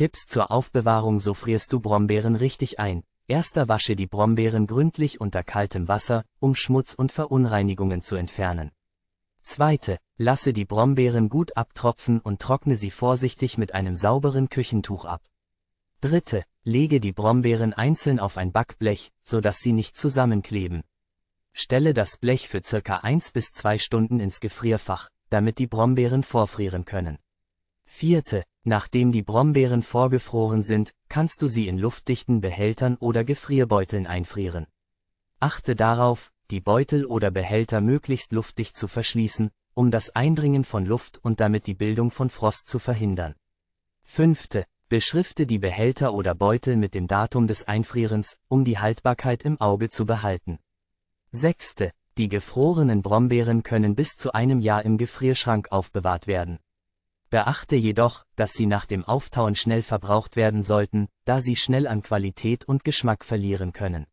Tipps zur Aufbewahrung So frierst du Brombeeren richtig ein. Erster wasche die Brombeeren gründlich unter kaltem Wasser, um Schmutz und Verunreinigungen zu entfernen. Zweite, lasse die Brombeeren gut abtropfen und trockne sie vorsichtig mit einem sauberen Küchentuch ab. Dritte, lege die Brombeeren einzeln auf ein Backblech, sodass sie nicht zusammenkleben. Stelle das Blech für circa 1 bis 2 Stunden ins Gefrierfach, damit die Brombeeren vorfrieren können. Vierte, Nachdem die Brombeeren vorgefroren sind, kannst du sie in luftdichten Behältern oder Gefrierbeuteln einfrieren. Achte darauf, die Beutel oder Behälter möglichst luftdicht zu verschließen, um das Eindringen von Luft und damit die Bildung von Frost zu verhindern. Fünfte, Beschrifte die Behälter oder Beutel mit dem Datum des Einfrierens, um die Haltbarkeit im Auge zu behalten. Sechste, die gefrorenen Brombeeren können bis zu einem Jahr im Gefrierschrank aufbewahrt werden. Beachte jedoch, dass sie nach dem Auftauen schnell verbraucht werden sollten, da sie schnell an Qualität und Geschmack verlieren können